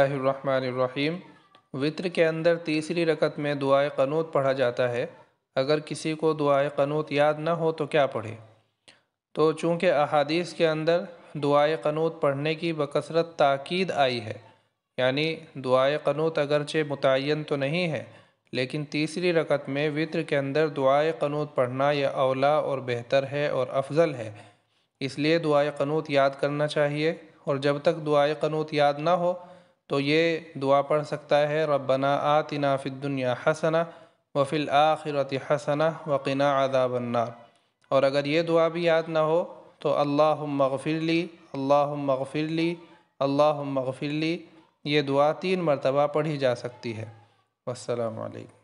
रहीम वित्र के अंदर तीसरी रकत में दुआए कनूत पढ़ा जाता है अगर किसी को दुआए कनूत याद ना हो तो क्या पढ़े तो चूँकि अहादीस के अंदर दुआए कनूत पढ़ने की बकसरत ताक़द आई है यानी दुआए कनूत अगरचे मुतन तो नहीं है लेकिन तीसरी रकत में वित्र के अंदर दुआए कनूत पढ़ना यह अवला और बेहतर है और अफजल है इसलिए दुआए कनूत याद करना चाहिए और जब तक दुआए कनूत याद ना हो तो ये दुआ पढ़ सकता है रबना आतना दुनिया हसना वफ़िल आखिरत हसना वक़ीना आदाबन्नार और अगर ये दुआ भी याद ना हो तो अल्लाह मगफ़िरली अल्लाह मगफ़िरली अल्लाह मगफ़िरली ये दुआ तीन मरतबा पढ़ी जा सकती है वालकम